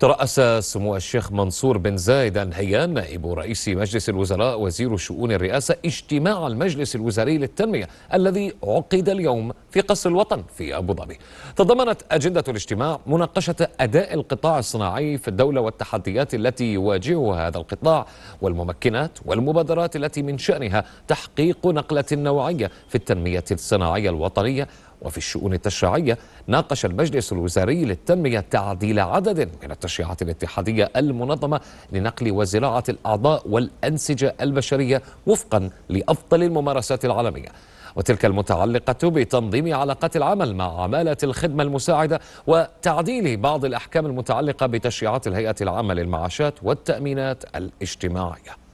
ترأس سمو الشيخ منصور بن زايد الهيان نائب رئيس مجلس الوزراء وزير شؤون الرئاسة اجتماع المجلس الوزاري للتنمية الذي عقد اليوم في قصر الوطن في أبو ظبي تضمنت أجندة الاجتماع مناقشة أداء القطاع الصناعي في الدولة والتحديات التي يواجهها هذا القطاع والممكنات والمبادرات التي من شأنها تحقيق نقلة نوعية في التنمية الصناعية الوطنية وفي الشؤون التشريعية ناقش المجلس الوزاري للتنمية تعديل عدد من التشريعات الاتحادية المنظمة لنقل وزراعة الأعضاء والأنسجة البشرية وفقا لأفضل الممارسات العالمية وتلك المتعلقة بتنظيم تنظيم علاقات العمل مع عمالة الخدمة المساعدة وتعديل بعض الأحكام المتعلقة بتشريعات الهيئة العامة للمعاشات والتأمينات الاجتماعية